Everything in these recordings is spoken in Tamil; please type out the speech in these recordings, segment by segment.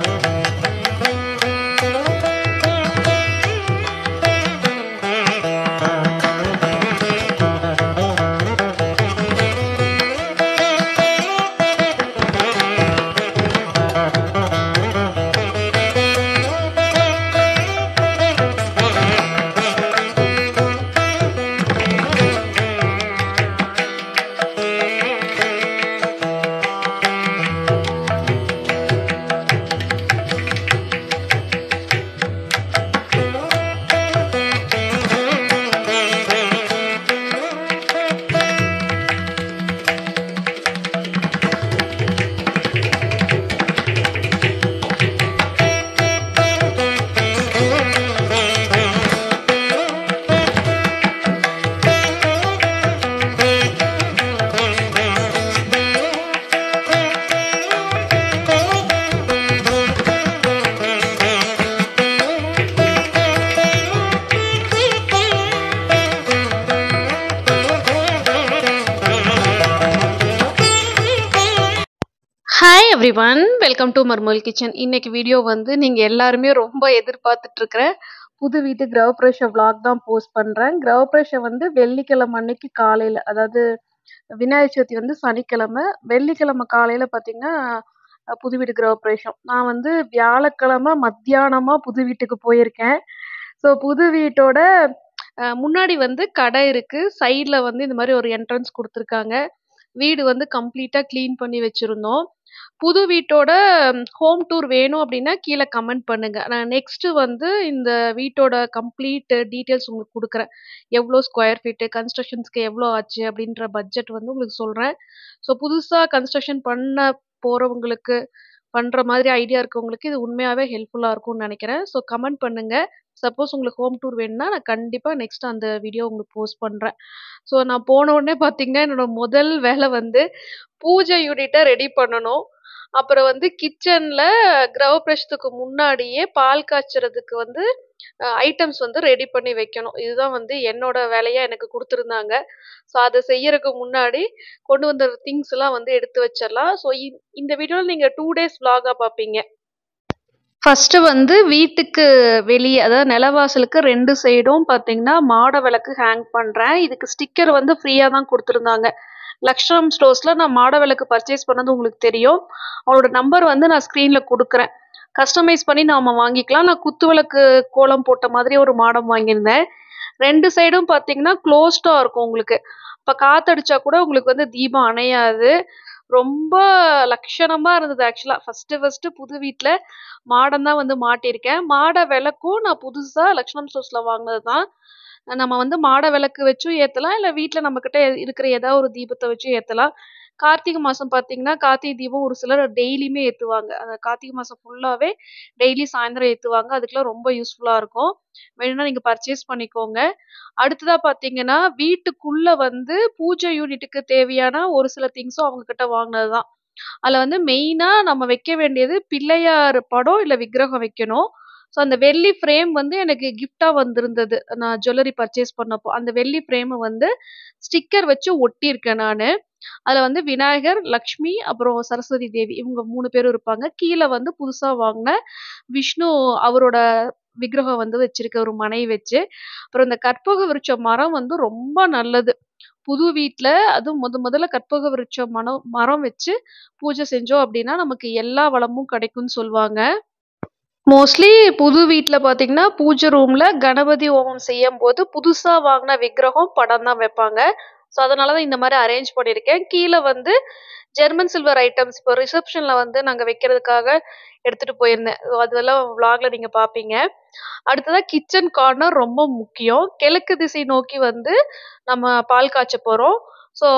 Thank you. Everyone welcome to மர்மல் கிச்சன் இன்னைக்கு வீடியோ வந்து நீங்கள் எல்லாருமே ரொம்ப இருக்கிற புது வீட்டு கிரவ பிரஷர் விளாக் தான் போஸ்ட் பண்ணுறேன் கிரவ வந்து வெள்ளிக்கிழமை அன்னைக்கு காலையில் அதாவது விநாயகர் சதுர்த்தி வந்து சனிக்கிழமை வெள்ளிக்கிழமை காலையில் பார்த்தீங்கன்னா புது வீட்டு கிரவ நான் வந்து வியாழக்கிழமை மத்தியானமாக புது வீட்டுக்கு போயிருக்கேன் ஸோ புது வீட்டோட முன்னாடி வந்து கடை இருக்குது சைடில் வந்து இந்த மாதிரி ஒரு என்ட்ரன்ஸ் கொடுத்துருக்காங்க வீடு வந்து கம்ப்ளீட்டாக க்ளீன் பண்ணி வச்சுருந்தோம் புது வீட்டோட ஹோம் டூர் வேணும் அப்படின்னா கீழே கமெண்ட் பண்ணுங்கள் நான் நெக்ஸ்ட்டு வந்து இந்த வீட்டோட கம்ப்ளீட் டீட்டெயில்ஸ் உங்களுக்கு கொடுக்குறேன் எவ்வளோ ஸ்கொயர் ஃபீட்டு கன்ஸ்ட்ரக்ஷன்ஸ்க்கு எவ்வளோ ஆச்சு அப்படின்ற பட்ஜெட் வந்து உங்களுக்கு சொல்கிறேன் ஸோ புதுசாக கன்ஸ்ட்ரக்ஷன் பண்ண போகிறவங்களுக்கு பண்ணுற மாதிரி ஐடியா இருக்கவங்களுக்கு இது உண்மையாகவே ஹெல்ப்ஃபுல்லாக இருக்கும்னு நினைக்கிறேன் ஸோ கமெண்ட் பண்ணுங்க சப்போஸ் உங்களுக்கு ஹோம் டூர் வேணும்னா நான் கண்டிப்பாக நெக்ஸ்ட் அந்த வீடியோ உங்களுக்கு போஸ்ட் பண்ணுறேன் ஸோ நான் போன உடனே பார்த்தீங்கன்னா என்னோட முதல் வேலை வந்து பூஜை யூனிட்டை ரெடி பண்ணணும் அப்புறம் வந்து கிச்சன்ல கிரவ முன்னாடியே பால் காய்ச்சறதுக்கு வந்து ஐட்டம்ஸ் வந்து ரெடி பண்ணி வைக்கணும் இதுதான் வந்து என்னோட வேலையா எனக்கு கொடுத்துருந்தாங்க ஸோ அதை செய்யறதுக்கு முன்னாடி கொண்டு வந்த திங்ஸ் எல்லாம் வந்து எடுத்து வச்சிடலாம் ஸோ இந்த வீடியோவில் நீங்கள் டூ டேஸ் விலாகா பார்ப்பீங்க ஃபர்ஸ்ட் வந்து வீட்டுக்கு வெளியே அதாவது நிலவாசலுக்கு ரெண்டு சைடும் பார்த்தீங்கன்னா மாட விளக்கு ஹேங் பண்ணுறேன் இதுக்கு ஸ்டிக்கர் வந்து ஃப்ரீயாக தான் கொடுத்துருந்தாங்க லக்ஷ்ரம் ஸ்டோர்ஸ்ல நான் மாட விளக்கு பர்ச்சேஸ் பண்ணது உங்களுக்கு தெரியும் அவளோட நம்பர் வந்து நான் ஸ்கிரீன்ல கொடுக்குறேன் கஸ்டமைஸ் பண்ணி நாம வாங்கிக்கலாம் நான் குத்து விளக்கு கோலம் போட்ட மாதிரி ஒரு மாடம் வாங்கியிருந்தேன் ரெண்டு சைடும் பார்த்தீங்கன்னா க்ளோஸ்டா இருக்கும் உங்களுக்கு இப்போ காத்தடிச்சா கூட உங்களுக்கு வந்து தீபம் அணையாது ரொம்ப லட்சணமா இருந்தது ஆக்சுவலாக ஃபர்ஸ்ட் ஃபஸ்ட்டு புது வீட்டில் மாடம் தான் வந்து மாட்டியிருக்கேன் மாட விளக்கும் நான் புதுசாக லக்ஷ்மணம் ஸ்டோர்ஸில் வாங்கினது தான் நம்ம வந்து மாட விளக்கு வச்சும் ஏற்றலாம் இல்லை வீட்டில் நம்மக்கிட்ட இருக்கிற ஏதாவது ஒரு தீபத்தை வச்சும் ஏற்றலாம் கார்த்திகை மாதம் பார்த்தீங்கன்னா கார்த்திகை தீபம் ஒரு சிலர் டெய்லியுமே ஏற்றுவாங்க அந்த கார்த்திகை மாதம் ஃபுல்லாகவே டெய்லி சாயந்தரம் ஏற்றுவாங்க அதுக்கெலாம் ரொம்ப யூஸ்ஃபுல்லாக இருக்கும் வேணும்னா நீங்கள் பர்ச்சேஸ் பண்ணிக்கோங்க அடுத்ததாக பார்த்தீங்கன்னா வீட்டுக்குள்ளே வந்து பூஜை யூனிட்டுக்கு தேவையான ஒரு சில திங்ஸும் அவங்கக்கிட்ட வாங்கினது தான் அதில் வந்து மெயினாக நம்ம வைக்க வேண்டியது பிள்ளையார் படம் இல்லை விக்கிரகம் வைக்கணும் ஸோ அந்த வெள்ளி ஃப்ரேம் வந்து எனக்கு கிஃப்டாக வந்திருந்தது நான் ஜுவல்லரி பர்ச்சேஸ் பண்ணப்போ அந்த வெள்ளி ஃப்ரேமை வந்து ஸ்டிக்கர் வச்சு ஒட்டியிருக்கேன் நான் அதில் வந்து விநாயகர் லக்ஷ்மி அப்புறம் சரஸ்வதி தேவி இவங்க மூணு பேரும் இருப்பாங்க கீழே வந்து புதுசாக வாங்கின விஷ்ணு அவரோட விக்கிரகம் வந்து வச்சிருக்க ஒரு மனை வச்சு அப்புறம் இந்த கற்பக விருட்ச மரம் வந்து ரொம்ப நல்லது புது வீட்டில் அதுவும் முத முதல்ல கற்பக விருட்ச மனம் மரம் வச்சு பூஜை செஞ்சோம் அப்படின்னா நமக்கு எல்லா வளமும் கிடைக்கும்னு சொல்லுவாங்க மோஸ்ட்லி புது வீட்டில் பார்த்தீங்கன்னா பூஜை ரூமில் கணபதி ஓமம் செய்யும் போது புதுசாக வாங்கின விக்கிரகம் படம் தான் வைப்பாங்க ஸோ அதனால தான் இந்த மாதிரி அரேஞ்ச் பண்ணியிருக்கேன் கீழே வந்து ஜெர்மன் சில்வர் ஐட்டம்ஸ் இப்போ ரிசப்ஷனில் வந்து நாங்கள் வைக்கிறதுக்காக எடுத்துகிட்டு போயிருந்தேன் ஸோ அதெல்லாம் விலாகில் நீங்கள் பார்ப்பீங்க அடுத்ததாக கிச்சன் கார்னர் ரொம்ப முக்கியம் கிழக்கு திசை நோக்கி வந்து நம்ம பால் காய்ச்ச போகிறோம் ஸோ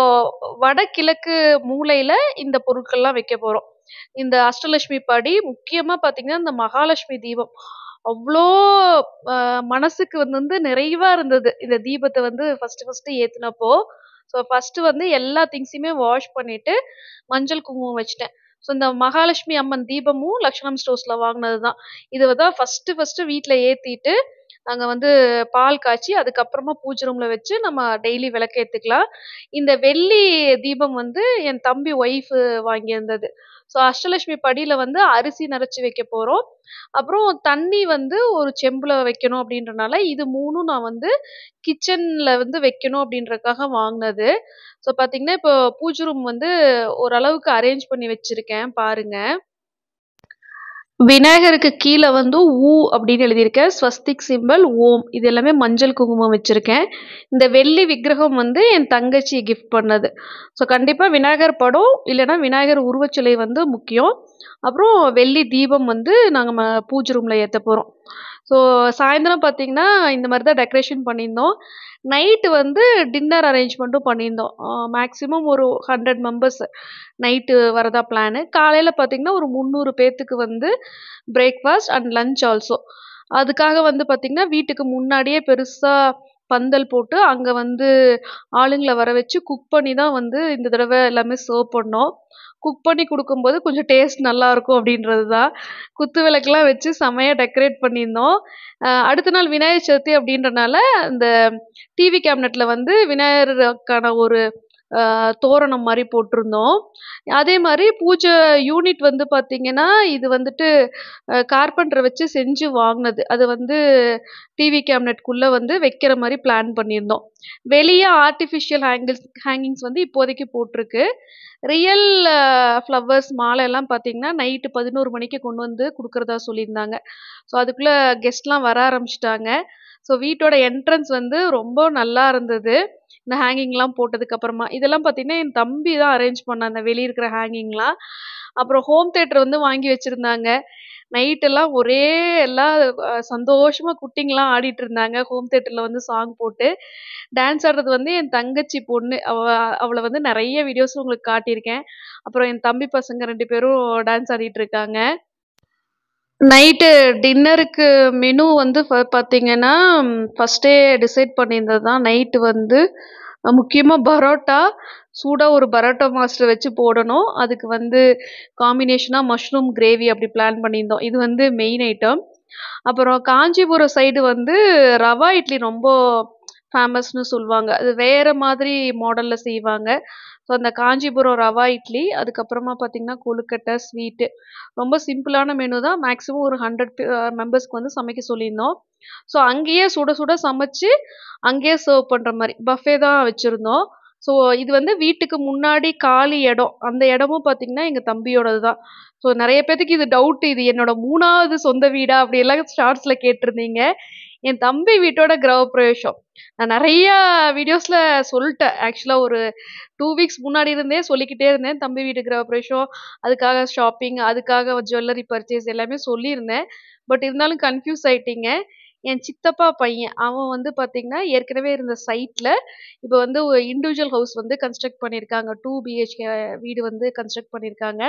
வடகிழக்கு மூலையில் இந்த பொருட்கள்லாம் வைக்க போகிறோம் இந்த அஷ்டலட்சுமி படி முக்கியமாக பார்த்தீங்கன்னா இந்த மகாலட்சுமி தீபம் அவ்வளோ மனசுக்கு வந்து நிறைவாக இருந்தது இந்த தீபத்தை வந்து ஃபஸ்ட்டு ஃபஸ்ட்டு ஏற்றினப்போ ஸோ ஃபஸ்ட்டு வந்து எல்லா திங்ஸையுமே வாஷ் பண்ணிவிட்டு மஞ்சள் குங்குமம் வச்சுட்டேன் ஸோ இந்த மகாலட்சுமி அம்மன் தீபமும் லக்ஷ்மணம் ஸ்டோர்ஸில் வாங்கினது தான் இதை தான் ஃபஸ்ட்டு ஃபஸ்ட்டு வீட்டில் ஏற்றிட்டு நாங்கள் வந்து பால் காய்ச்சி அதுக்கப்புறமா பூஜை ரூமில் வச்சு நம்ம டெய்லி விளக்கேத்துக்கலாம் இந்த வெள்ளி தீபம் வந்து என் தம்பி ஒய்ஃபு வாங்கியிருந்தது ஸோ அஷ்டலட்சுமி படியில் வந்து அரிசி நரைச்சி வைக்க போகிறோம் அப்புறம் தண்ணி வந்து ஒரு செம்பில் வைக்கணும் அப்படின்றனால இது மூணும் நான் வந்து கிச்சனில் வந்து வைக்கணும் அப்படின்றதுக்காக வாங்கினது ஸோ பார்த்திங்கன்னா இப்போ பூஜை ரூம் வந்து ஓரளவுக்கு அரேஞ்ச் பண்ணி வச்சுருக்கேன் பாருங்கள் விநாயகருக்கு கீழே வந்து ஊ அப்படின்னு எழுதியிருக்கேன் ஸ்வஸ்திக் சிம்பிள் ஓம் இது எல்லாமே மஞ்சள் குங்குமம் வச்சுருக்கேன் இந்த வெள்ளி விக்கிரகம் வந்து என் தங்கச்சி கிஃப்ட் பண்ணது ஸோ கண்டிப்பாக விநாயகர் படம் இல்லைன்னா விநாயகர் உருவச்சிலை வந்து முக்கியம் அப்புறம் வெள்ளி தீபம் வந்து நாங்கள் பூஜை ரூமில் ஏற்ற போகிறோம் ஸோ சாயந்தரம் பார்த்தீங்கன்னா இந்த மாதிரி தான் டெக்கரேஷன் பண்ணியிருந்தோம் நைட்டு வந்து டின்னர் அரேஞ்ச்மெண்ட்டும் பண்ணியிருந்தோம் மேக்ஸிமம் ஒரு ஹண்ட்ரட் மெம்பர்ஸ் நைட்டு வரதா பிளானு காலையில் பார்த்தீங்கன்னா ஒரு முந்நூறு பேர்த்துக்கு வந்து பிரேக்ஃபாஸ்ட் அண்ட் லஞ்ச் ஆல்சோ அதுக்காக வந்து பார்த்திங்கன்னா வீட்டுக்கு முன்னாடியே பெருசாக பந்தல் போட்டு அங்கே வந்து ஆளுங்களை வர வச்சு குக் பண்ணி தான் வந்து இந்த தடவை எல்லாமே சர்வ் பண்ணோம் குக் பண்ணி கொடுக்கும்போது கொஞ்சம் டேஸ்ட் நல்லாயிருக்கும் அப்படின்றது தான் குத்து விளக்குலாம் வச்சு செமையாக டெக்கரேட் பண்ணியிருந்தோம் அடுத்த நாள் விநாயகர் சதுர்த்தி அப்படின்றனால இந்த டிவி கேபினட்டில் வந்து விநாயகருக்கான ஒரு தோரணம் மாதிரி போட்டிருந்தோம் அதே மாதிரி பூஜை யூனிட் வந்து பார்த்திங்கன்னா இது வந்துட்டு கார்பெண்டரை வச்சு செஞ்சு வாங்கினது அது வந்து டிவி கேபினெட்குள்ளே வந்து வைக்கிற மாதிரி பிளான் பண்ணியிருந்தோம் வெளியே ஆர்டிஃபிஷியல் ஹேங்கிங்ஸ் ஹேங்கிங்ஸ் வந்து இப்போதைக்கு போட்டிருக்கு ரியல் ஃப்ளவர்ஸ் மாலை எல்லாம் பார்த்தீங்கன்னா நைட்டு பதினோரு மணிக்கு கொண்டு வந்து கொடுக்குறதா சொல்லியிருந்தாங்க ஸோ அதுக்குள்ளே கெஸ்ட்லாம் வர ஆரம்பிச்சிட்டாங்க ஸோ வீட்டோட என்ட்ரன்ஸ் வந்து ரொம்ப நல்லா இருந்தது இந்த ஹேங்கிங்லாம் போட்டதுக்கப்புறமா இதெல்லாம் பார்த்தீங்கன்னா என் தம்பி தான் அரேஞ்ச் பண்ண அந்த வெளியே இருக்கிற ஹேங்கிங்லாம் அப்புறம் ஹோம் தேட்டர் வந்து வாங்கி வச்சுருந்தாங்க நைட்டெல்லாம் ஒரே எல்லாம் சந்தோஷமாக குட்டிங்கெலாம் ஆடிட்டு இருந்தாங்க ஹோம் தேட்டரில் வந்து சாங் போட்டு டான்ஸ் ஆடுறது வந்து என் தங்கச்சி பொண்ணு அவ அவளை வந்து நிறைய வீடியோஸ் உங்களுக்கு காட்டியிருக்கேன் அப்புறம் என் தம்பி பசங்க ரெண்டு பேரும் டான்ஸ் ஆடிட்டு இருக்காங்க நைட்டு டின்னருக்கு மெனு வந்து பார்த்தீங்கன்னா ஃபஸ்ட்டே டிசைட் பண்ணியிருந்தது தான் நைட்டு வந்து முக்கியமாக பரோட்டா சூடாக ஒரு பரோட்டா மாஸ்டர் வச்சு போடணும் அதுக்கு வந்து காம்பினேஷனாக மஷ்ரூம் கிரேவி அப்படி பிளான் பண்ணியிருந்தோம் இது வந்து மெயின் ஐட்டம் அப்புறம் காஞ்சிபுரம் சைடு வந்து ரவா இட்லி ரொம்ப ஃபேமஸ்னு சொல்லுவாங்க அது வேறு மாதிரி மாடலில் செய்வாங்க ஸோ அந்த காஞ்சிபுரம் ரவா இட்லி அதுக்கப்புறமா பார்த்தீங்கன்னா கொழுக்கட்டை ஸ்வீட்டு ரொம்ப சிம்பிளான மெனு தான் மேக்ஸிமம் ஒரு ஹண்ட்ரட் மெம்பர்ஸ்க்கு uh, வந்து சமைக்க சொல்லியிருந்தோம் ஸோ அங்கேயே சுட சுட சமைச்சு அங்கேயே சர்வ் பண்ணுற மாதிரி பஃபே தான் வச்சுருந்தோம் ஸோ இது வந்து வீட்டுக்கு முன்னாடி காலி இடம் அந்த இடமும் பார்த்தீங்கன்னா எங்கள் தம்பியோடது தான் ஸோ நிறைய பேர்த்துக்கு இது டவுட் இது என்னோட மூணாவது சொந்த வீடா அப்படியெல்லாம் ஸ்டார்ட்ஸில் கேட்டிருந்தீங்க என் தம்பி வீட்டோட கிரக பிரவேசம் நான் நிறைய வீடியோஸ்ல சொல்லிட்டேன் ஆக்சுவலா ஒரு டூ வீக்ஸ் முன்னாடி இருந்தே சொல்லிக்கிட்டே இருந்தேன் தம்பி வீட்டு கிரக பிரவேசம் அதுக்காக ஷாப்பிங் அதுக்காக ஜுவல்லரி பர்ச்சேஸ் எல்லாமே சொல்லியிருந்தேன் பட் இருந்தாலும் கன்ஃபியூஸ் ஆயிட்டீங்க என் சித்தப்பா பையன் அவன் வந்து பார்த்தீங்கன்னா ஏற்கனவே இருந்த சைட்டில் இப்போ வந்து இண்டிவிஜுவல் ஹவுஸ் வந்து கன்ஸ்ட்ரக்ட் பண்ணியிருக்காங்க டூ பிஹெச்கே வீடு வந்து கன்ஸ்ட்ரக்ட் பண்ணியிருக்காங்க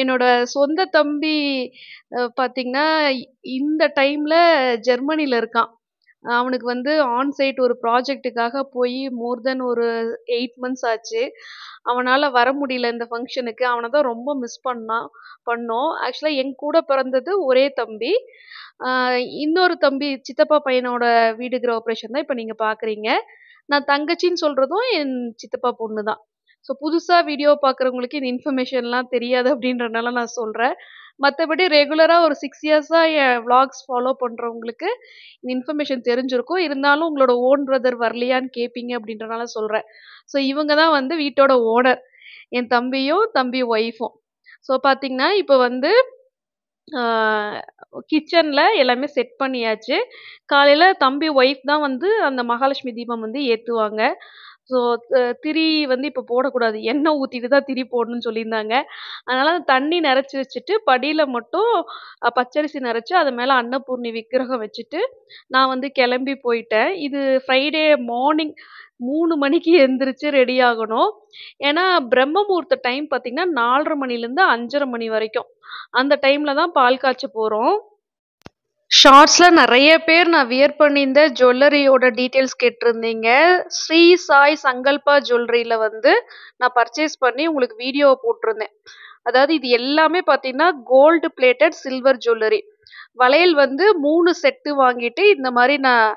என்னோட சொந்த தம்பி பார்த்தீங்கன்னா இந்த டைமில் ஜெர்மனியில் இருக்கான் அவனுக்கு வந்து ஆன் சைட் ஒரு ப்ராஜெக்ட்டுக்காக போய் மோர் தென் ஒரு எயிட் மந்த்ஸ் ஆச்சு அவனால் வர முடியல இந்த ஃபங்க்ஷனுக்கு அவனை தான் ரொம்ப மிஸ் பண்ணான் பண்ணோம் ஆக்சுவலாக என் கூட பிறந்தது ஒரே தம்பி இன்னொரு தம்பி சித்தப்பா பையனோட வீடு கிரக ஆப்ரேஷன் தான் இப்போ நீங்கள் பார்க்குறீங்க நான் தங்கச்சின்னு சொல்கிறதும் என் சித்தப்பா பொண்ணு தான் ஸோ புதுசாக வீடியோ பார்க்குறவங்களுக்கு இந்த இன்ஃபர்மேஷன்லாம் தெரியாது அப்படின்றனால நான் சொல்கிறேன் மற்றபடி ரெகுலராக ஒரு சிக்ஸ் இயர்ஸாக என் விளாக்ஸ் ஃபாலோ பண்ணுறவங்களுக்கு இந்த இன்ஃபர்மேஷன் தெரிஞ்சிருக்கும் இருந்தாலும் உங்களோட ஓன் பிரதர் வரலையான்னு கேட்பீங்க அப்படின்றனால சொல்கிறேன் ஸோ இவங்க தான் வந்து வீட்டோட ஓனர் என் தம்பியும் தம்பி ஒய்ஃபும் ஸோ பார்த்திங்கன்னா இப்போ வந்து கிச்சனில் எல்லாமே செட் பண்ணியாச்சு காலையில் தம்பி ஒய்ஃப் தான் வந்து அந்த மகாலட்சுமி தீபம் வந்து ஏற்றுவாங்க ஸோ திரி வந்து இப்போ போடக்கூடாது எண்ணெய் ஊற்றிட்டு தான் திரி போடணும்னு சொல்லியிருந்தாங்க அதனால் அந்த தண்ணி நிறச்சி வச்சுட்டு படியில் மட்டும் பச்சரிசி நிறச்சி அது மேலே அன்னபூர்ணி விக்கிரகம் வச்சுட்டு நான் வந்து கிளம்பி போயிட்டேன் இது ஃப்ரைடே மார்னிங் மூணு மணிக்கு எந்திரிச்சு ரெடி ஆகணும் ஏன்னா பிரம்மமூர்த்த டைம் பார்த்திங்கன்னா நாலரை மணிலேருந்து அஞ்சரை மணி வரைக்கும் அந்த டைமில் தான் பால் காய்ச்ச போகிறோம் ஷார்ட்ஸில் நிறைய பேர் நான் வியர் பண்ணியிருந்த ஜுவல்லரியோட டீட்டெயில்ஸ் கேட்டிருந்தீங்க ஸ்ரீ சாய் சங்கல்பா ஜுவல்லரியில் வந்து நான் பர்ச்சேஸ் பண்ணி உங்களுக்கு வீடியோ போட்டிருந்தேன் அதாவது இது எல்லாமே பார்த்தீங்கன்னா கோல்டு பிளேட்டட் சில்வர் ஜுவல்லரி வளையல் வந்து மூணு செட்டு வாங்கிட்டு இந்த மாதிரி நான்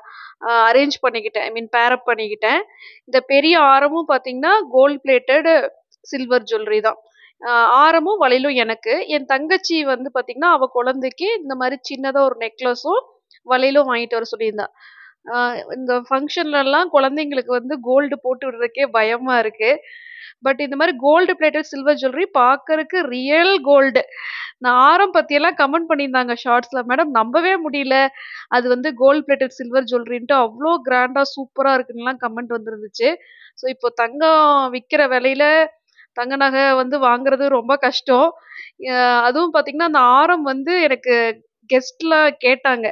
அரேஞ்ச் பண்ணிக்கிட்டேன் ஐ மீன் பேரப் பண்ணிக்கிட்டேன் இந்த பெரிய ஆரமும் பார்த்தீங்கன்னா கோல்டு பிளேட்டட் சில்வர் ஜுவல்லரி தான் ஆரமும் வளையலும் எனக்கு என் தங்கச்சி வந்து பார்த்திங்கன்னா அவள் குழந்தைக்கு இந்த மாதிரி சின்னதாக ஒரு நெக்லஸும் வளையலும் வாங்கிட்டு வர சொல்லியிருந்தான் இந்த ஃபங்க்ஷன்லலாம் குழந்தைங்களுக்கு வந்து கோல்டு போட்டு விடுறதுக்கே பயமாக இருக்குது பட் இந்த மாதிரி கோல்டு பிளேட்டட் சில்வர் ஜுவல்லரி பார்க்கறக்கு ரியல் கோல்டு நான் ஆரம் பற்றியெல்லாம் கமெண்ட் பண்ணியிருந்தாங்க ஷார்ட்ஸில் மேடம் நம்பவே முடியல அது வந்து கோல்டு பிளேட்டட் சில்வர் ஜுவல்லரின்ட்டு அவ்வளோ கிராண்டாக சூப்பராக இருக்குன்னுலாம் கமெண்ட் வந்துருந்துச்சு ஸோ இப்போ தங்கம் விற்கிற விலையில தங்க நகை வந்து வாங்குறது ரொம்ப கஷ்டம் அதுவும் பார்த்தீங்கன்னா அந்த ஆரம் வந்து எனக்கு கெஸ்ட்லாம் கேட்டாங்க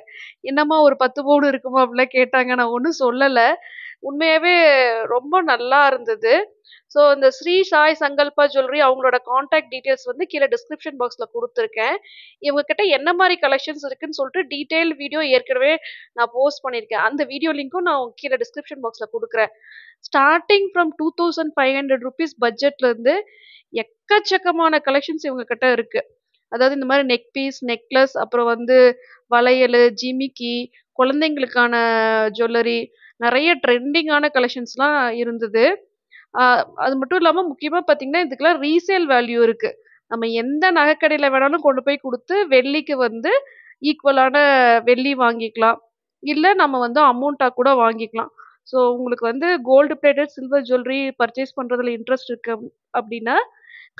என்னம்மா ஒரு பத்து பவுன் இருக்குமா அப்படிலாம் கேட்டாங்க நான் ஒன்றும் சொல்லலை உண்மையாகவே ரொம்ப நல்லா இருந்தது ஸோ இந்த ஸ்ரீ சாய் சங்கல்பா ஜுவல்லரி அவங்களோட காண்டாக்ட் டீட்டெயில்ஸ் வந்து கீழே டிஸ்கிரிப்ஷன் பாக்ஸில் கொடுத்துருக்கேன் இவங்கக்கிட்ட என்ன மாதிரி கலெக்ஷன்ஸ் இருக்குன்னு சொல்லிட்டு டீட்டெயில் வீடியோ ஏற்கனவே நான் போஸ்ட் பண்ணியிருக்கேன் அந்த வீடியோ லிங்க்கும் நான் கீழே டிஸ்கிரிப்ஷன் பாக்ஸில் கொடுக்குறேன் starting from two thousand five hundred rupees பட்ஜெட்லேருந்து எக்கச்சக்கமான கலெக்ஷன்ஸ் இவங்கக்கிட்ட இருக்குது அதாவது இந்த மாதிரி நெக் பீஸ் நெக்லஸ் அப்புறம் வந்து வளையல் ஜிமிக்கி குழந்தைங்களுக்கான ஜுவல்லரி நிறைய ட்ரெண்டிங்கான கலெக்ஷன்ஸ்லாம் இருந்தது அது மட்டும் இல்லாமல் முக்கியமாக பார்த்தீங்கன்னா இதுக்கெல்லாம் ரீசேல் வேல்யூ இருக்குது நம்ம எந்த நகைக்கடையில் வேணாலும் கொண்டு போய் கொடுத்து வெள்ளிக்கு வந்து ஈக்குவலான வெள்ளி வாங்கிக்கலாம் இல்லை நம்ம வந்து அமௌண்ட்டாக கூட வாங்கிக்கலாம் ஸோ உங்களுக்கு வந்து gold plated silver jewellery purchase பண்ணுறதுல இன்ட்ரெஸ்ட் இருக்கு அப்படின்னா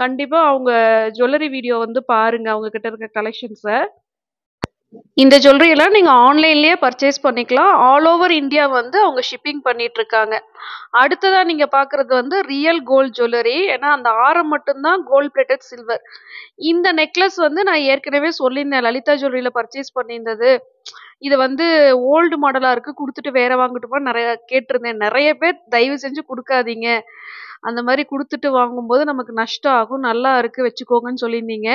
கண்டிப்பாக அவங்க ஜுவல்லரி வீடியோ வந்து பாருங்கள் அவங்கக்கிட்ட இருக்க கலெக்ஷன்ஸை இந்த ஜுவல்லரியெல்லாம் நீங்கள் ஆன்லைன்லேயே பர்ச்சேஸ் பண்ணிக்கலாம் ஆல் ஓவர் இந்தியா வந்து அவங்க ஷிப்பிங் பண்ணிட்டு இருக்காங்க அடுத்ததாக நீங்கள் பார்க்குறது வந்து ரியல் கோல்ட் ஜுவல்லரி ஏன்னா அந்த ஆரம் மட்டும்தான் கோல்டு பிளேட்டட் சில்வர் இந்த நெக்லஸ் வந்து நான் ஏற்கனவே சொல்லியிருந்தேன் லலிதா ஜுவல்லரியில் பர்ச்சேஸ் பண்ணியிருந்தது இதை வந்து ஓல்டு மாடலாக இருக்குது கொடுத்துட்டு வேற வாங்கட்டுமா நிறைய கேட்டிருந்தேன் நிறைய பேர் தயவு செஞ்சு கொடுக்காதீங்க அந்த மாதிரி கொடுத்துட்டு வாங்கும்போது நமக்கு நஷ்டம் ஆகும் நல்லா இருக்குது வச்சுக்கோங்கன்னு சொல்லியிருந்தீங்க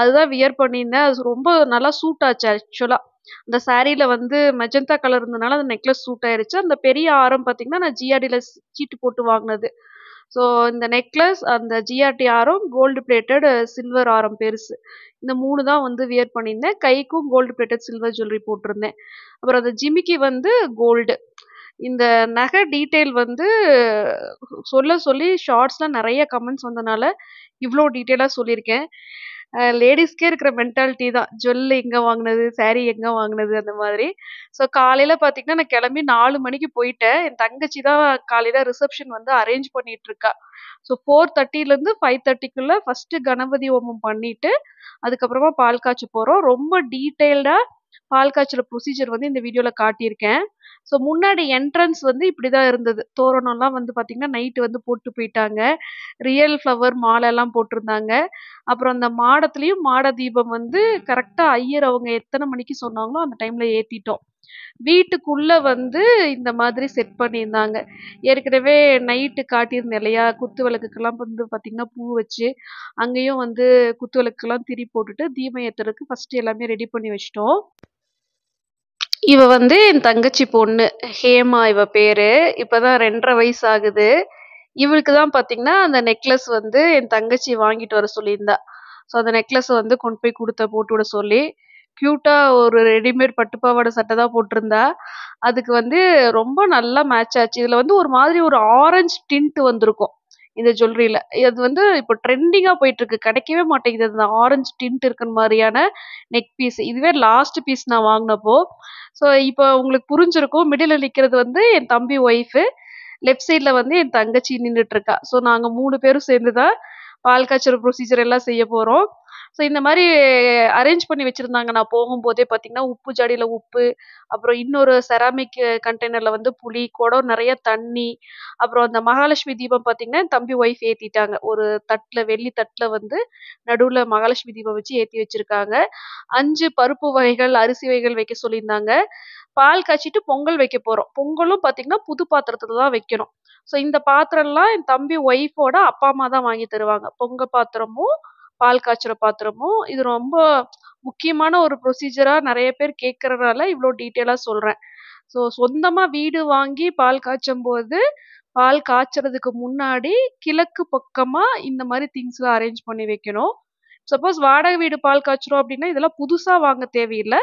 அதுதான் வியர் பண்ணியிருந்தேன் அது ரொம்ப நல்லா சூட் ஆச்சு ஆக்சுவலாக அந்த சாரியில வந்து மெஜந்தா கலர் இருந்தனால அந்த நெக்லஸ் சூட் ஆயிருச்சு அந்த பெரிய ஆரம் பார்த்தீங்கன்னா நான் ஜிஆர்டியில் சீட்டு போட்டு வாங்கினது ஸோ இந்த நெக்லஸ் அந்த ஜிஆர்டி ஆரம் கோல்டு பிளேட்டட் சில்வர் ஆரம் பெருசு இந்த மூணு தான் வந்து வியர் பண்ணியிருந்தேன் கைக்கும் கோல்டு பிளேட்டட் சில்வர் ஜுவல்லரி போட்டிருந்தேன் அப்புறம் அந்த ஜிமிக்கு வந்து கோல்டு இந்த நகை டீட்டெயில் வந்து சொல்ல சொல்லி ஷார்ட்ஸில் நிறைய கமெண்ட்ஸ் வந்தனால இவ்வளோ டீட்டெயிலாக சொல்லியிருக்கேன் லேடிஸ்க்கே இருக்கிற மென்டாலிட்டி தான் ஜுவல் எங்கே வாங்கினது சாரீ எங்கே வாங்கினது அந்த மாதிரி ஸோ காலையில் பார்த்தீங்கன்னா நான் கிளம்பி நாலு மணிக்கு போயிட்டேன் என் தங்கச்சி தான் காலையில் ரிசப்ஷன் வந்து அரேஞ்ச் பண்ணிட்டு இருக்கா ஸோ ஃபோர் தேர்ட்டிலேருந்து ஃபைவ் தேர்ட்டிக்குள்ளே ஃபஸ்ட்டு கணபதி ஹோமம் பண்ணிட்டு அதுக்கப்புறமா பால் காய்ச்ச போகிறோம் ரொம்ப டீட்டெயில்டாக பால் காய்ச்சல ப்ரொசீஜர் வந்து இந்த வீடியோவில் காட்டியிருக்கேன் ஸோ முன்னாடி என்ட்ரன்ஸ் வந்து இப்படி தான் இருந்தது தோரணம்லாம் வந்து பார்த்திங்கன்னா நைட்டு வந்து போட்டு போயிட்டாங்க ரியல் ஃப்ளவர் மாலைலாம் போட்டிருந்தாங்க அப்புறம் அந்த மாடத்துலேயும் மாட தீபம் வந்து கரெக்டாக ஐயர் அவங்க எத்தனை மணிக்கு சொன்னாங்களோ அந்த டைமில் ஏற்றிட்டோம் வீட்டுக்குள்ளே வந்து இந்த மாதிரி செட் பண்ணியிருந்தாங்க ஏற்கனவே நைட்டு காட்டியிருந்தேன் இல்லையா குத்து விளக்குக்கெல்லாம் வந்து பார்த்திங்கன்னா பூ வச்சு அங்கேயும் வந்து குத்து விளக்குக்கெல்லாம் திரி போட்டுட்டு தீபம் ஏற்றுறதுக்கு ஃபஸ்ட்டு எல்லாமே ரெடி பண்ணி வச்சிட்டோம் இவ வந்து என் தங்கச்சி பொண்ணு ஹேமா இவ பேரு இப்பதான் ரெண்டரை வயசு ஆகுது இவளுக்கு தான் பாத்தீங்கன்னா அந்த நெக்லஸ் வந்து என் தங்கச்சி வாங்கிட்டு வர சொல்லியிருந்தா ஸோ அந்த நெக்லஸ் வந்து கொண்டு போய் கொடுத்த போட்டு விட சொல்லி க்யூட்டா ஒரு ரெடிமேட் பட்டுப்பாவோட சட்டை தான் போட்டிருந்தா அதுக்கு வந்து ரொம்ப நல்லா மேட்ச் ஆச்சு இதுல வந்து ஒரு மாதிரி ஒரு ஆரஞ்சு டிண்ட் வந்திருக்கும் இந்த ஜுவல்லரியில் அது வந்து இப்போ ட்ரெண்டிங்காக போயிட்டுருக்கு கிடைக்கவே மாட்டேங்குது அந்த ஆரஞ்சு டின்ட் இருக்கிற மாதிரியான நெக் பீஸ் இதுவே லாஸ்ட் பீஸ் நான் வாங்கினப்போ ஸோ இப்போ உங்களுக்கு புரிஞ்சிருக்கும் மிடில் நிற்கிறது வந்து என் தம்பி ஒய்ஃபு லெஃப்ட் சைடில் வந்து என் தங்கச்சி இருக்கா ஸோ நாங்கள் மூணு பேரும் சேர்ந்து தான் பால் காய்ச்சல் ப்ரொசீஜர் எல்லாம் செய்ய போகிறோம் ஸோ இந்த மாதிரி அரேஞ்ச் பண்ணி வச்சுருந்தாங்க நான் போகும்போதே பார்த்தீங்கன்னா உப்பு ஜாடியில் உப்பு அப்புறம் இன்னொரு செராமிக் கண்டெய்னரில் வந்து புளி குடம் நிறைய தண்ணி அப்புறம் அந்த மகாலட்சுமி தீபம் பார்த்தீங்கன்னா தம்பி ஒய்ஃப் ஏற்றிட்டாங்க ஒரு தட்டில் வெள்ளி தட்டில் வந்து நடுவில் மகாலட்சுமி தீபம் வச்சு ஏற்றி வச்சுருக்காங்க அஞ்சு பருப்பு வகைகள் அரிசி வகைகள் வைக்க சொல்லியிருந்தாங்க பால் காய்ச்சிட்டு பொங்கல் வைக்க போகிறோம் பொங்கலும் பார்த்தீங்கன்னா புது பாத்திரத்தில் தான் வைக்கணும் ஸோ இந்த பாத்திரம்லாம் என் தம்பி ஒய்ஃபோட அப்பா அம்மா தான் வாங்கி தருவாங்க பொங்கல் பாத்திரமும் பால் காய்ச்சுற பாத்திரமும் இது ரொம்ப முக்கியமான ஒரு ப்ரொசீஜராக நிறைய பேர் கேட்கறதுனால இவ்வளோ டீட்டெயிலாக சொல்றேன் ஸோ சொந்தமாக வீடு வாங்கி பால் காய்ச்சும் போது பால் காய்ச்சறதுக்கு முன்னாடி கிழக்கு பக்கமாக இந்த மாதிரி திங்ஸ்லாம் அரேஞ்ச் பண்ணி வைக்கணும் சப்போஸ் வாடகை வீடு பால் காய்ச்சுறோம் அப்படின்னா இதெல்லாம் புதுசாக வாங்க தேவையில்லை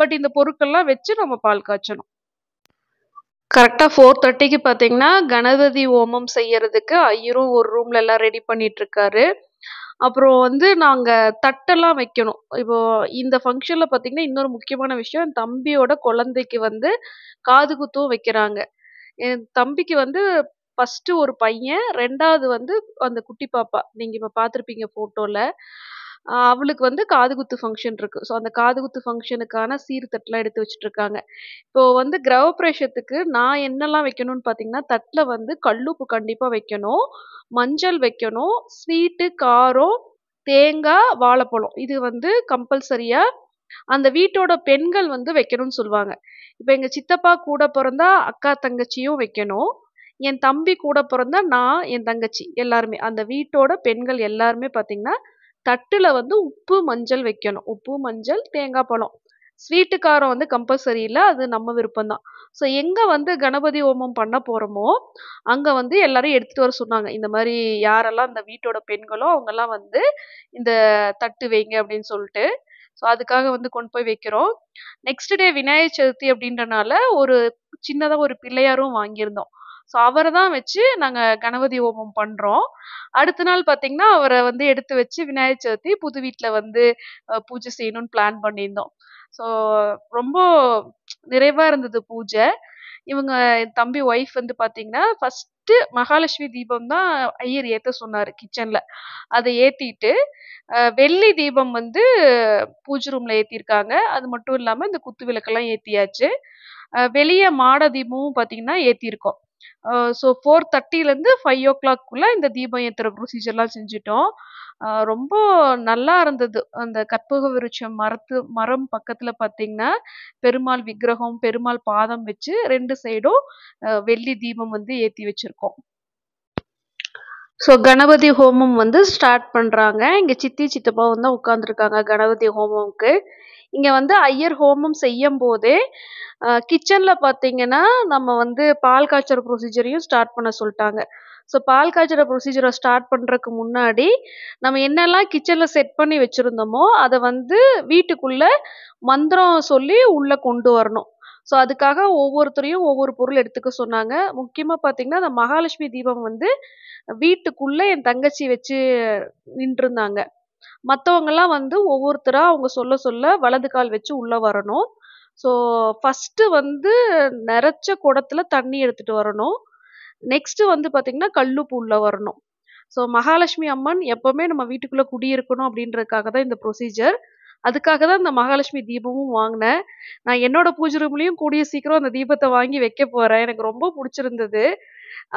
பட் இந்த பொருட்கள்லாம் வச்சு நம்ம பால் காய்ச்சணும் கரெக்டாக ஃபோர் தேர்ட்டிக்கு பார்த்தீங்கன்னா கணபதி ஹோமம் செய்யறதுக்கு ஐயரும் ஒரு ரூம்ல எல்லாம் ரெடி பண்ணிட்டு இருக்காரு அப்புறம் வந்து நாங்கள் தட்டெல்லாம் வைக்கணும் இப்போது இந்த ஃபங்க்ஷனில் பார்த்திங்கன்னா இன்னொரு முக்கியமான விஷயம் என் தம்பியோட குழந்தைக்கு வந்து காது குத்தும் வைக்கிறாங்க என் தம்பிக்கு வந்து ஃபஸ்ட்டு ஒரு பையன் ரெண்டாவது வந்து அந்த குட்டி பாப்பா நீங்கள் இப்போ பார்த்துருப்பீங்க ஃபோட்டோவில் அவளுக்கு வந்து காதுகுத்து ஃபங்க்ஷன் இருக்கு ஸோ அந்த காதுகுத்து ஃபங்க்ஷனுக்கான சீர்தட்டெலாம் எடுத்து வச்சுட்டு இருக்காங்க இப்போ வந்து கிரகப்பிரவேசத்துக்கு நான் என்னெல்லாம் வைக்கணும்னு பார்த்தீங்கன்னா தட்டில் வந்து கல்லுப்பு கண்டிப்பாக வைக்கணும் மஞ்சள் வைக்கணும் ஸ்வீட்டு காரம் தேங்காய் வாழைப்பழம் இது வந்து கம்பல்சரியாக அந்த வீட்டோட பெண்கள் வந்து வைக்கணும்னு சொல்லுவாங்க இப்போ எங்கள் சித்தப்பா கூட பிறந்தா அக்கா தங்கச்சியும் வைக்கணும் என் தம்பி கூட பிறந்தா நான் என் தங்கச்சி எல்லாருமே அந்த வீட்டோட பெண்கள் எல்லாருமே பார்த்தீங்கன்னா தட்டில் வந்து உப்பு மஞ்சள் வைக்கணும் உப்பு மஞ்சள் தேங்காய் பழம் ஸ்வீட்டு காரம் வந்து கம்பல்சரி இல்லை அது நம்ம விருப்பம்தான் ஸோ எங்கே வந்து கணபதி ஹோமம் பண்ண போகிறோமோ அங்கே வந்து எல்லாரும் எடுத்துகிட்டு வர சொன்னாங்க இந்த மாதிரி யாரெல்லாம் இந்த வீட்டோட பெண்களோ அவங்கெல்லாம் வந்து இந்த தட்டு வைங்க அப்படின்னு சொல்லிட்டு ஸோ அதுக்காக வந்து கொண்டு போய் வைக்கிறோம் நெக்ஸ்ட் டே விநாயகர் சதுர்த்தி அப்படின்றனால ஒரு சின்னதாக ஒரு பிள்ளையாரும் வாங்கியிருந்தோம் ஸோ அவரை தான் வச்சு நாங்கள் கணபதி ஹோமம் பண்ணுறோம் அடுத்த நாள் பார்த்தீங்கன்னா அவரை வந்து எடுத்து வச்சு விநாயகர் சதுர்த்தி புது வீட்டில் வந்து பூஜை செய்யணும்னு பிளான் பண்ணியிருந்தோம் ஸோ ரொம்ப நிறைவாக இருந்தது பூஜை இவங்க தம்பி ஒய்ஃப் வந்து பார்த்தீங்கன்னா ஃபஸ்ட்டு மகாலட்சுமி தீபம் தான் ஐயர் ஏற்ற சொன்னார் கிச்சனில் அதை ஏற்றிட்டு வெள்ளி தீபம் வந்து பூஜை ரூமில் ஏற்றிருக்காங்க அது மட்டும் இல்லாமல் இந்த குத்து விளக்கெல்லாம் ஏற்றியாச்சு வெளியே மாட தீபமும் பார்த்தீங்கன்னா ஏற்றிருக்கோம் ஸோ ஃபோர் தேர்ட்டிலேருந்து ஃபைவ் ஓ கிளாக்குள்ளே இந்த தீபம் ஏற்றுற ப்ரொசீஜர்லாம் செஞ்சிட்டோம் ரொம்ப நல்லா இருந்தது அந்த கற்பக விருட்சம் மரத்து மரம் பக்கத்தில் பார்த்தீங்கன்னா பெருமாள் விக்கிரகம் பெருமாள் பாதம் வச்சு ரெண்டு சைடும் வெள்ளி தீபம் வந்து ஏற்றி வச்சுருக்கோம் ஸோ கணபதி ஹோமம் வந்து ஸ்டார்ட் பண்ணுறாங்க இங்கே சித்தி சித்தப்பா வந்து உட்காந்துருக்காங்க கணபதி ஹோமம்க்கு இங்கே வந்து ஐயர் ஹோமம் செய்யும் போதே கிச்சனில் பார்த்தீங்கன்னா நம்ம வந்து பால் காய்ச்சல் ப்ரொசீஜரையும் ஸ்டார்ட் பண்ண சொல்லிட்டாங்க ஸோ பால் காய்ச்சற ப்ரொசீஜரை ஸ்டார்ட் பண்ணுறதுக்கு முன்னாடி நம்ம என்னெல்லாம் கிச்சனில் செட் பண்ணி வச்சுருந்தோமோ அதை வந்து வீட்டுக்குள்ளே மந்திரம் சொல்லி உள்ளே கொண்டு வரணும் ஸோ அதுக்காக ஒவ்வொருத்தரையும் ஒவ்வொரு பொருள் எடுத்துக்க சொன்னாங்க முக்கியமாக பார்த்தீங்கன்னா அந்த மகாலட்சுமி தீபம் வந்து வீட்டுக்குள்ளே என் தங்கச்சி வச்சு நின்றுருந்தாங்க மற்றவங்கெல்லாம் வந்து ஒவ்வொருத்தராக அவங்க சொல்ல சொல்ல வலது கால் வச்சு உள்ளே வரணும் ஸோ ஃபஸ்ட்டு வந்து நிறைச்ச குடத்தில் தண்ணி எடுத்துகிட்டு வரணும் நெக்ஸ்ட்டு வந்து பார்த்திங்கன்னா கல்லுப்பு உள்ளே வரணும் ஸோ மகாலட்சுமி அம்மன் எப்போவுமே நம்ம வீட்டுக்குள்ளே குடியிருக்கணும் அப்படின்றதுக்காக தான் இந்த ப்ரொசீஜர் அதுக்காக தான் இந்த மகாலட்சுமி தீபமும் வாங்கினேன் நான் என்னோட பூஜை ரூம்லேயும் கூடிய சீக்கிரம் அந்த தீபத்தை வாங்கி வைக்க போகிறேன் எனக்கு ரொம்ப பிடிச்சிருந்தது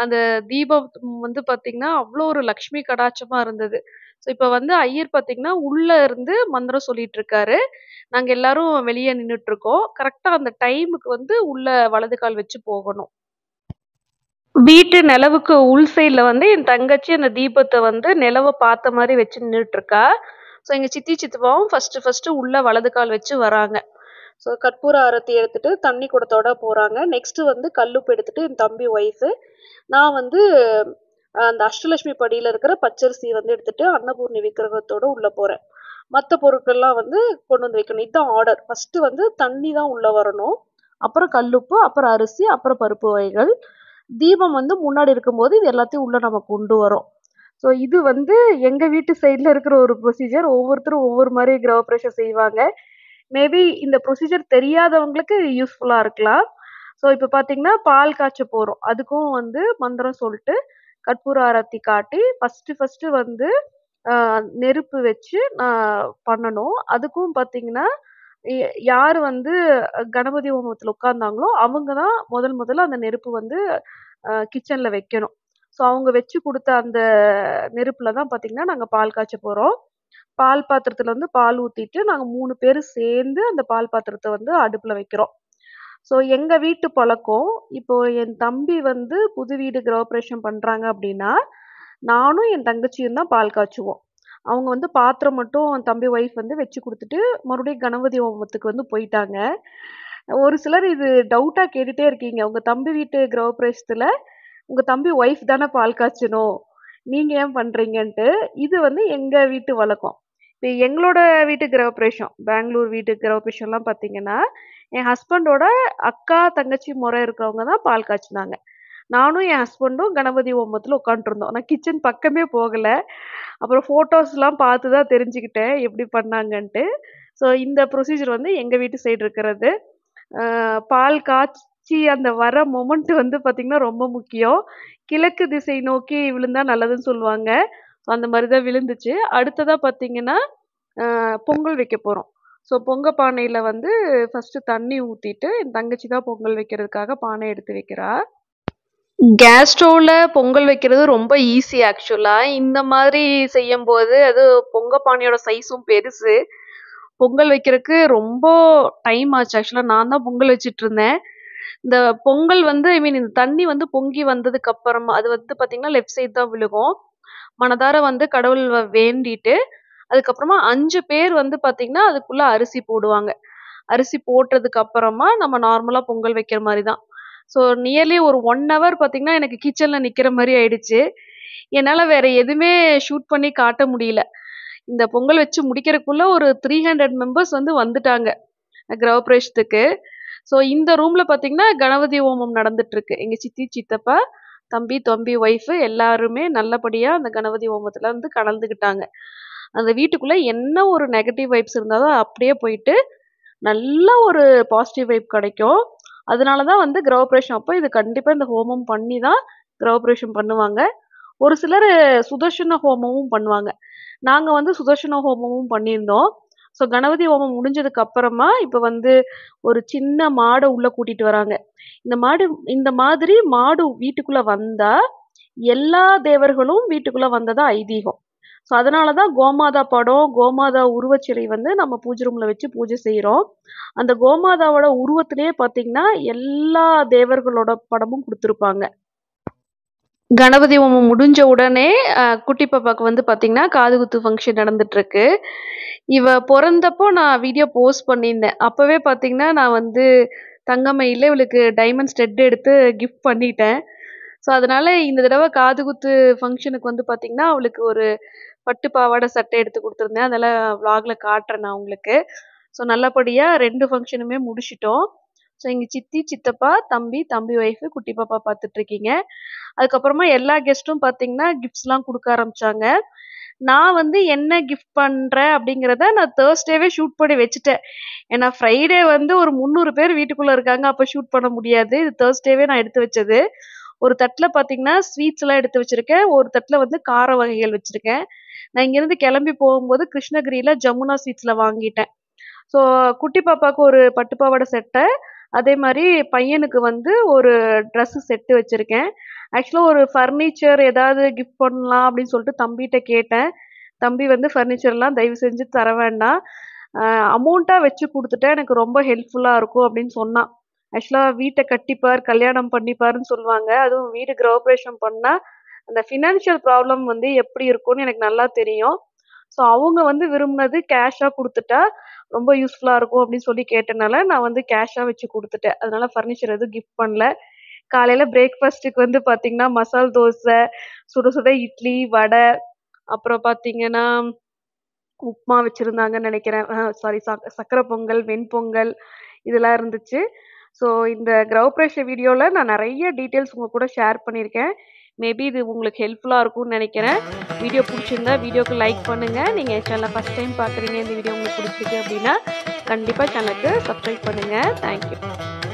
அந்த தீபம் வந்து பார்த்திங்கன்னா அவ்வளோ ஒரு லக்ஷ்மி கடாட்சமாக இருந்தது ஸோ இப்போ வந்து ஐயர் பார்த்திங்கன்னா உள்ளே இருந்து மந்திரம் சொல்லிட்டு இருக்காரு நாங்கள் எல்லாரும் வெளியே நின்றுட்டுருக்கோம் கரெக்டாக அந்த டைமுக்கு வந்து உள்ளே வலது கால் வச்சு போகணும் வீட்டு நிலவுக்கு உள் சைடில் வந்து என் தங்கச்சி அந்த தீபத்தை வந்து நிலவை பார்த்த மாதிரி வச்சு நின்றுட்டுருக்கா இருக்கா ஸோ எங்கள் சித்தி சித்தப்பாவும் ஃபஸ்ட்டு ஃபஸ்ட்டு உள்ளே வலது கால் வச்சு வராங்க ஸோ கற்பூர ஆரத்தி எடுத்துகிட்டு தண்ணி குடத்தோட போகிறாங்க நெக்ஸ்ட்டு வந்து கல்லுப்பு எடுத்துகிட்டு என் தம்பி ஒய்ஃபு நான் வந்து அந்த அஷ்டலட்சுமி படியில் இருக்கிற பச்சரிசி வந்து எடுத்துகிட்டு அன்னபூர்ணி விக்கிரகத்தோடு உள்ளே போகிறேன் மற்ற பொருட்கள்லாம் வந்து கொண்டு வந்து வைக்கணும் இதுதான் ஆர்டர் ஃபஸ்ட்டு வந்து தண்ணி தான் உள்ளே வரணும் அப்புறம் கல்லுப்பு அப்புறம் அரிசி அப்புறம் பருப்பு வகைகள் தீபம் வந்து முன்னாடி இருக்கும்போது இது எல்லாத்தையும் உள்ளே நம்ம கொண்டு வரோம் ஸோ இது வந்து எங்கள் வீட்டு சைடில் இருக்கிற ஒரு ப்ரொசீஜர் ஒவ்வொருத்தரும் ஒவ்வொரு மாதிரி கிரவ ப்ரெஷர் செய்வாங்க மேபி இந்த ப்ரொசீஜர் தெரியாதவங்களுக்கு யூஸ்ஃபுல்லாக இருக்கலாம் ஸோ இப்போ பார்த்தீங்கன்னா பால் காய்ச்ச போகிறோம் அதுக்கும் வந்து மந்திரம் சொல்லிட்டு கற்பூர ஆரத்தி காட்டி ஃபஸ்ட்டு ஃபஸ்ட்டு வந்து நெருப்பு வச்சு பண்ணணும் அதுக்கும் பார்த்தீங்கன்னா யார் வந்து கணபதி ஹோமத்தில் உட்கார்ந்தாங்களோ அவங்க தான் முதல் முதல்ல அந்த நெருப்பு வந்து கிச்சனில் வைக்கணும் ஸோ அவங்க வச்சு கொடுத்த அந்த நெருப்பில் தான் பார்த்தீங்கன்னா நாங்கள் பால் காய்ச்ச போகிறோம் பால் பாத்திரத்தில் வந்து பால் ஊற்றிட்டு நாங்கள் மூணு பேர் சேர்ந்து அந்த பால் பாத்திரத்தை வந்து அடுப்பில் வைக்கிறோம் ஸோ எங்கள் வீட்டு பழக்கம் இப்போ என் தம்பி வந்து புது வீடு கிரகப்பிரவேஷம் பண்ணுறாங்க அப்படின்னா நானும் என் தங்கச்சியும் தான் பால் காய்ச்சுவோம் அவங்க வந்து பாத்திரம் மட்டும் என் தம்பி ஒய்ஃப் வந்து வச்சு கொடுத்துட்டு மறுபடியும் கணபதி ஹோமத்துக்கு வந்து போயிட்டாங்க ஒரு சிலர் இது டவுட்டாக கேட்டுகிட்டே இருக்கீங்க உங்கள் தம்பி வீட்டு கிரகப்பிரவேசத்தில் உங்க தம்பி ஒய்ஃப் தானே பால் காய்ச்சணும் நீங்க ஏன் பண்றீங்கன்ட்டு இது வந்து எங்க வீட்டு வழக்கம் இப்போ எங்களோட வீட்டு கிரகப்பிரவேஷம் பெங்களூர் வீட்டு கிரகப்பிரவேஷம்லாம் பார்த்தீங்கன்னா என் ஹஸ்பண்டோட அக்கா தங்கச்சி முறை இருக்கிறவங்க தான் பால் காய்ச்சினாங்க நானும் என் ஹஸ்பண்டும் கணபதி ஓமத்தில் உட்காந்துருந்தோம் நான் கிச்சன் பக்கமே போகலை அப்புறம் ஃபோட்டோஸ்லாம் பார்த்து தான் தெரிஞ்சுக்கிட்டேன் எப்படி பண்ணாங்கன்ட்டு ஸோ இந்த ப்ரொசீஜர் வந்து எங்கள் வீட்டு சைடு இருக்கிறது பால் காய்ச்சி உச்சி அந்த வர மொமெண்ட் வந்து பார்த்தீங்கன்னா ரொம்ப முக்கியம் கிழக்கு திசை நோக்கி விழுந்தா நல்லதுன்னு சொல்லுவாங்க அந்த மாதிரி தான் விழுந்துச்சு அடுத்ததாக பார்த்தீங்கன்னா பொங்கல் வைக்க போகிறோம் ஸோ பொங்க பானையில் வந்து ஃபஸ்ட்டு தண்ணி ஊற்றிட்டு என் தங்கச்சி தான் பொங்கல் வைக்கிறதுக்காக பானை எடுத்து வைக்கிறா கேஸ் ஸ்டோவில் பொங்கல் வைக்கிறது ரொம்ப ஈஸி ஆக்சுவலாக இந்த மாதிரி செய்யும்போது அது பொங்க பானையோட சைஸும் பெருசு பொங்கல் வைக்கிறதுக்கு ரொம்ப டைம் ஆச்சு ஆக்சுவலாக நான் தான் பொங்கல் வச்சுட்டு இருந்தேன் இந்த பொங்கல் வந்து ஐ மீன் இந்த தண்ணி வந்து பொங்கி வந்ததுக்கு அப்புறமா அது வந்து பார்த்தீங்கன்னா லெஃப்ட் சைட் தான் விழுகும் மனதார வந்து கடவுள் வேண்டிட்டு அதுக்கப்புறமா அஞ்சு பேர் வந்து பார்த்தீங்கன்னா அதுக்குள்ள அரிசி போடுவாங்க அரிசி போட்டதுக்கு அப்புறமா நம்ம நார்மலாக பொங்கல் வைக்கிற மாதிரி தான் ஸோ நியர்லி ஒரு ஒன் ஹவர் பார்த்தீங்கன்னா எனக்கு கிச்சனில் நிற்கிற மாதிரி ஆயிடுச்சு என்னால் வேற எதுவுமே ஷூட் பண்ணி காட்ட முடியல இந்த பொங்கல் வச்சு முடிக்கிறதுக்குள்ள ஒரு த்ரீ ஹண்ட்ரட் மெம்பர்ஸ் வந்து வந்துட்டாங்க கிரகப்பிரவேசத்துக்கு ஸோ இந்த ரூம்ல பார்த்தீங்கன்னா கணபதி ஹோமம் நடந்துட்டு இருக்கு எங்க சித்தி சித்தப்பா தம்பி தம்பி ஒய்ஃபு எல்லாருமே நல்லபடியாக அந்த கணபதி ஹோமத்தில் வந்து கலந்துக்கிட்டாங்க அந்த வீட்டுக்குள்ளே என்ன ஒரு நெகட்டிவ் வைப்ஸ் இருந்தாலும் அப்படியே போயிட்டு நல்ல ஒரு பாசிட்டிவ் வைப் கிடைக்கும் அதனால தான் வந்து கிரகப்பிரவேஷம் அப்போ இது கண்டிப்பாக இந்த ஹோமம் பண்ணி தான் கிரகப்பிரவேஷம் பண்ணுவாங்க ஒரு சிலர் சுதர்சன ஹோமமும் பண்ணுவாங்க நாங்கள் வந்து சுதர்சன ஹோமமும் பண்ணியிருந்தோம் ஸோ கணபதி ஹோமம் முடிஞ்சதுக்கு அப்புறமா இப்போ வந்து ஒரு சின்ன மாடை உள்ள கூட்டிட்டு வராங்க இந்த மாடு இந்த மாதிரி மாடு வீட்டுக்குள்ள வந்தா எல்லா தேவர்களும் வீட்டுக்குள்ள வந்ததா ஐதீகம் ஸோ அதனால தான் கோமாதா படம் கோமாதா உருவச்சிலை வந்து நம்ம பூஜை ரூமில் வச்சு பூஜை செய்கிறோம் அந்த கோமாதாவோட உருவத்திலேயே பார்த்தீங்கன்னா எல்லா தேவர்களோட படமும் கொடுத்துருப்பாங்க கணபதி ஹோமம் முடிஞ்ச உடனே குட்டி பாப்பாவுக்கு வந்து பார்த்தீங்கன்னா காது குத்து ஃபங்க்ஷன் நடந்துட்டுருக்கு இவ பிறந்தப்போ நான் வீடியோ போஸ்ட் பண்ணியிருந்தேன் அப்போவே பார்த்தீங்கன்னா நான் வந்து தங்கமயில இவளுக்கு டைமண்ட் ஸ்டெட் எடுத்து கிஃப்ட் பண்ணிட்டேன் ஸோ அதனால இந்த தடவை காது குத்து ஃபங்க்ஷனுக்கு வந்து பார்த்தீங்கன்னா அவளுக்கு ஒரு பட்டு பாவாடை சட்டை எடுத்து கொடுத்துருந்தேன் அதெல்லாம் விலாகில் காட்டுறேன் நான் உங்களுக்கு ஸோ நல்லபடியாக ரெண்டு ஃபங்க்ஷனுமே முடிச்சிட்டோம் ஸோ எங்கள் சித்தி சித்தப்பா தம்பி தம்பி ஒய்ஃபு குட்டி பாப்பா பார்த்துட்ருக்கீங்க அதுக்கப்புறமா எல்லா கெஸ்ட்டும் பார்த்தீங்கன்னா கிஃப்ட்ஸ்லாம் கொடுக்க ஆரம்பித்தாங்க நான் வந்து என்ன கிஃப்ட் பண்ணுறேன் அப்படிங்கிறத நான் தேர்ஸ்டேவே ஷூட் பண்ணி வச்சுட்டேன் ஏன்னா ஃப்ரைடே வந்து ஒரு முந்நூறு பேர் வீட்டுக்குள்ளே இருக்காங்க அப்போ ஷூட் பண்ண முடியாது இது தேர்ஸ்டேவே நான் எடுத்து வச்சது ஒரு தட்டில் பார்த்தீங்கன்னா ஸ்வீட்ஸ் எல்லாம் எடுத்து வச்சுருக்கேன் ஒரு தட்டில் வந்து கார வகைகள் வச்சுருக்கேன் நான் இங்கேருந்து கிளம்பி போகும்போது கிருஷ்ணகிரியில் ஜமுனா ஸ்வீட்ஸில் வாங்கிட்டேன் ஸோ குட்டி பாப்பாவுக்கு ஒரு பட்டுப்பாவோட சட்டை அதே மாதிரி பையனுக்கு வந்து ஒரு ட்ரெஸ்ஸு செட்டு வச்சுருக்கேன் ஆக்சுவலாக ஒரு ஃபர்னிச்சர் ஏதாவது கிஃப்ட் பண்ணலாம் அப்படின்னு சொல்லிட்டு தம்பிகிட்ட கேட்டேன் தம்பி வந்து ஃபர்னிச்சர்லாம் தயவு செஞ்சு தர வேண்டாம் அமௌண்ட்டாக வச்சு கொடுத்துட்டா எனக்கு ரொம்ப ஹெல்ப்ஃபுல்லாக இருக்கும் அப்படின்னு சொன்னான் ஆக்சுவலாக வீட்டை கட்டிப்பார் கல்யாணம் பண்ணிப்பாருன்னு சொல்லுவாங்க அதுவும் வீடு கிரகப்பிரவேஷம் பண்ணால் அந்த ஃபினான்ஷியல் ப்ராப்ளம் வந்து எப்படி இருக்கும்னு எனக்கு நல்லா தெரியும் ஸோ அவங்க வந்து விரும்பினது கேஷாக கொடுத்துட்டா ரொம்ப யூஸ்ஃபுல்லாக இருக்கும் அப்படின்னு சொல்லி கேட்டனால நான் வந்து கேஷாக வச்சு கொடுத்துட்டேன் அதனால ஃபர்னிச்சர் எதுவும் கிஃப்ட் பண்ணல காலையில் பிரேக்ஃபாஸ்ட்டுக்கு வந்து பார்த்தீங்கன்னா மசால் தோசை சுட சுட இட்லி வடை அப்புறம் பார்த்தீங்கன்னா உப்மா வச்சுருந்தாங்கன்னு நினைக்கிறேன் சாரி சக்கரை பொங்கல் வெண்பொங்கல் இதெல்லாம் இருந்துச்சு ஸோ இந்த கிரவப்பிரஷ வீடியோவில் நான் நிறைய டீட்டெயில்ஸ் உங்கள் கூட ஷேர் பண்ணியிருக்கேன் மேபி இது உங்களுக்கு ஹெல்ப்ஃபுல்லாக இருக்கும்னு நினைக்கிறேன் வீடியோ பிடிச்சிருந்தா வீடியோக்கு லைக் பண்ணுங்கள் நீங்கள் சேனலை ஃபஸ்ட் டைம் பார்க்குறீங்க இந்த வீடியோ உங்களுக்கு பிடிச்சிருக்கு அப்படின்னா கண்டிப்பாக சேனலுக்கு சப்ஸ்கிரைப் பண்ணுங்கள் தேங்க்யூ